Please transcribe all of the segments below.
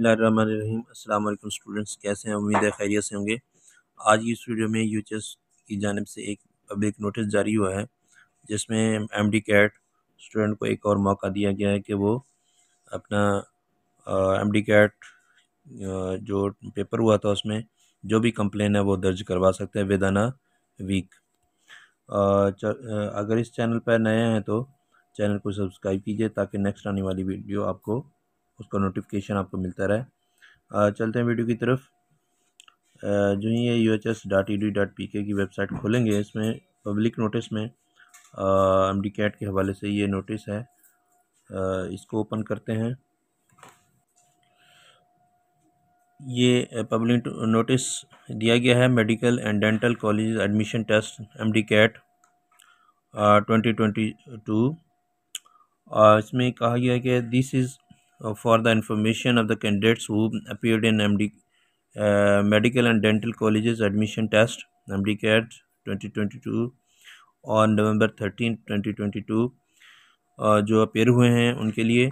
बसमीम अल्लाम स्टूडेंट्स कैसे हैं उम्मीद है खैरियत से होंगे आज की इस वीडियो में यू की जानब से एक पब्लिक नोटिस जारी हुआ है जिसमें एम डी कैट स्टूडेंट को एक और मौका दिया गया है कि वो अपना एम डी कैट जो पेपर हुआ था उसमें जो भी कंप्लेन है वो दर्ज करवा सकते हैं विदाना वीक आ, अगर इस चैनल पर नए हैं तो चैनल को सब्सक्राइब कीजिए ताकि नेक्स्ट आने वाली वीडियो आपको उसका नोटिफिकेशन आपको मिलता रहे चलते हैं वीडियो की तरफ जो ही ये U H S dot E D dot P K की वेबसाइट खोलेंगे इसमें पब्लिक नोटिस में एम डी कैट के हवाले से ये नोटिस है आ, इसको ओपन करते हैं ये पब्लिक नोटिस दिया गया है medical and dental college admission test M D CAT twenty twenty two इसमें कहा गया कि this is Uh, for the information of the candidates who appeared in MD uh, medical and dental colleges admission test MDCAT 2022 और November thirteen twenty twenty two जो appear हुए हैं उनके लिए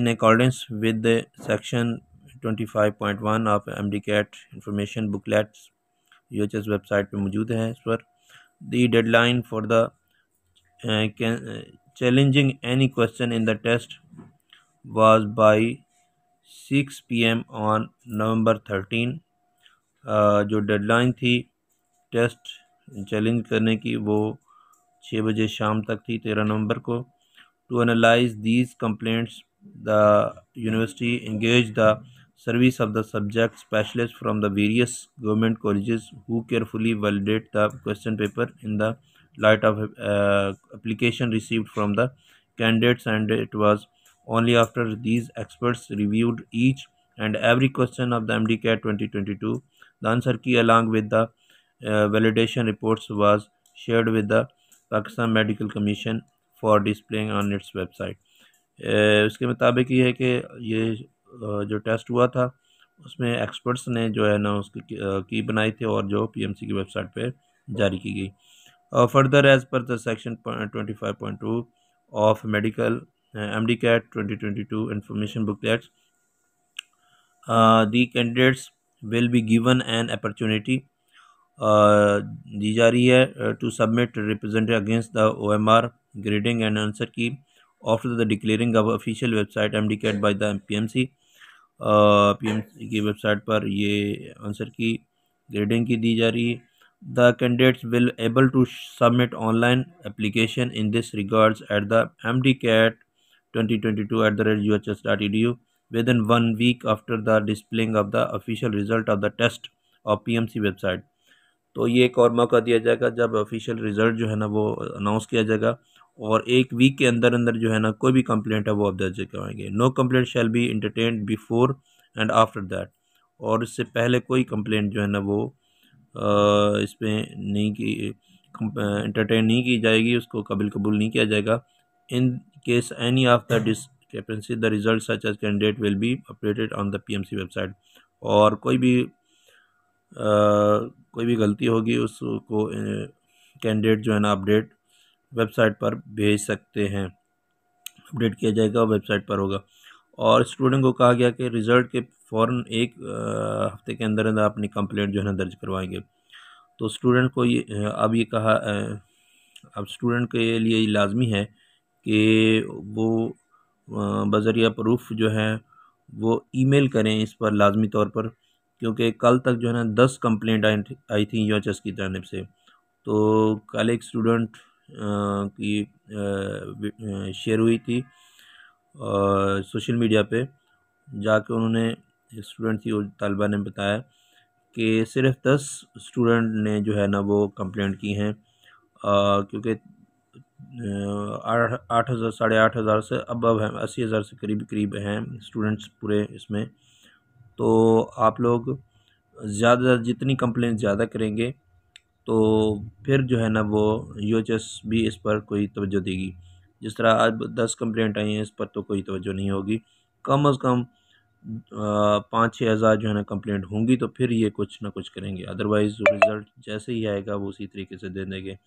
in accordance with section twenty five point one of M D CAT information booklets U H S website पर मौजूद है इस पर दी deadline for the any question in the test was by 6 PM on November thirteen जो deadline थी test challenge करने की वो छः बजे शाम तक थी तेरह नवंबर को to analyse these complaints the university engage the service of the subject specialists from the various government colleges who carefully validate the question paper in the light of uh, application received from the candidates and it was only after these experts reviewed each and every question of the MDCAT 2022. The answer key along with the uh, validation reports was shared with the Pakistan medical commission for displaying on its website उसके मुताबिक ये है कि ये जो test हुआ था उसमें एक्सपर्ट्स ने जो है ना उसकी की बनाई थी और जो पीएमसी की वेबसाइट पे जारी की गई further as per the section twenty five point two of medical Uh, MDCAT 2022 information booklets. Uh, the candidates will be given an opportunity दी जा रही है to submit represent against the O M R grading and answer key after the declaring of official website M D CAT by the P M C P M C की website पर ये answer की grading की दी जा रही है the candidates will able to submit online application in this regards at the M D CAT 2022 at the rate uhs.edu e within one week after the displaying of the official result of the test of PMC website तो ये एक और मौका दिया जाएगा जब official result जो है ना वो अनाउंस किया जाएगा और एक वीक के अंदर अंदर जो है ना कोई भी कंप्लेंट है वो आप दर्ज करवाएंगे no complaint shall be entertain before and after that और इससे पहले कोई कंप्लेंट जो है ना वो इस पर नहीं की इंटरटेन नहीं की जाएगी उसको कबिल कबूल नहीं किया जाएगा इन case any of the discrepancy the result such as candidate will be updated on the pmc website और कोई भी आ, कोई भी गलती होगी उसको कैंडिडेट जो है ना अपडेट वेबसाइट पर भेज सकते हैं अपडेट किया जाएगा वेबसाइट पर होगा और स्टूडेंट को कहा गया कि रिज़ल्ट के फ़ौर एक हफ़्ते के अंदर अंदर अपनी कंप्लेंट जो है ना दर्ज करवाएंगे तो स्टूडेंट को ये अब ये कहा अब स्टूडेंट के लिए लाजमी है कि वो बज़रिया प्रूफ़ जो है वो ईमेल करें इस पर लाजमी तौर पर क्योंकि कल तक जो है ना दस कंप्लेंट आई आई थी यू की जानब से तो कल एक स्टूडेंट की शेयर हुई थी सोशल मीडिया पे जाके उन्होंने स्टूडेंट थी और तलबा ने बताया कि सिर्फ दस स्टूडेंट ने जो है ना वो कंप्लेंट की हैं क्योंकि आठ हज़ार साढ़े आठ हज़ार से अब हैं है अस्सी हज़ार से करीब करीब हैं स्टूडेंट्स पूरे इसमें तो आप लोग ज़्यादा जितनी कंप्लेंट ज़्यादा करेंगे तो फिर जो है ना वो यू भी इस पर कोई तवज्जो देगी जिस तरह आज दस कंप्लेंट आई हैं इस पर तो कोई तवज्जो नहीं होगी कम अज़ कम पाँच छः हज़ार जो है ना कंप्लेंट होंगी तो फिर ये कुछ ना कुछ करेंगे अदरवाइज़ रिज़ल्ट जैसे ही आएगा वो उसी तरीके से दे देंगे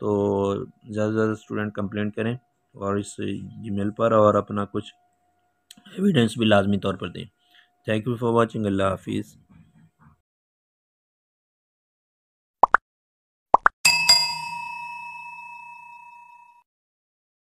तो ज़्यादा से ज़्यादा स्टूडेंट कंप्लेंट करें और इस मेल पर और अपना कुछ एविडेंस भी लाजमी तौर पर दें थैंक यू फॉर वॉचिंग अल्लाह हाफिज़